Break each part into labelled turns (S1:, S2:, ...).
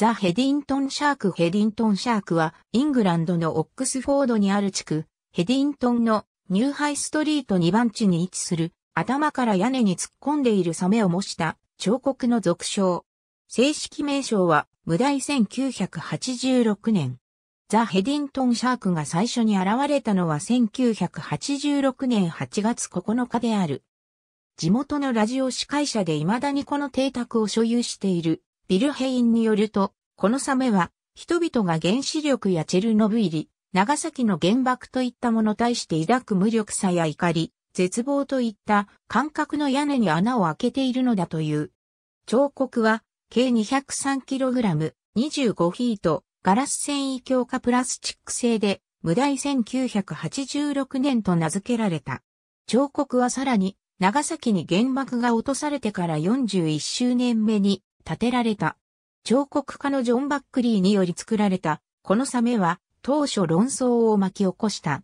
S1: ザ・
S2: ヘディントン・シャークヘディントン・シャークは、イングランドのオックスフォードにある地区、ヘディントンのニューハイストリート2番地に位置する、頭から屋根に突っ込んでいるサメを模した彫刻の俗称。正式名称は、無題1986年。ザ・ヘディントン・シャークが最初に現れたのは1986年8月9日である。地元のラジオ司会者で未だにこの邸宅を所有しているビル・ヘインによると、このサメは、人々が原子力やチェルノブイリ、長崎の原爆といったもの対して抱く無力さや怒り、絶望といった感覚の屋根に穴を開けているのだという。彫刻は、計 203kg、25フィート、ガラス繊維強化プラスチック製で、無題1986年と名付けられた。彫刻はさらに、長崎に原爆が落とされてから41周年目に建てられた彫刻家のジョン・バックリーにより作られた、このサメは当初論争を巻き起こした。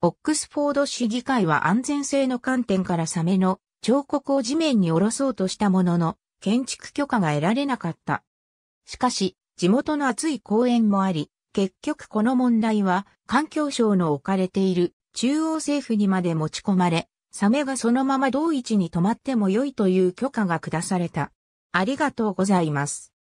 S2: オックスフォード市議会は安全性の観点からサメの彫刻を地面に下ろそうとしたものの、建築許可が得られなかった。しかし、地元の熱い公園もあり、結局この問題は環境省の置かれている中央政府にまで持ち込まれ、サメがそのまま同一に止まっても良いという許可が下された。ありがとうございます。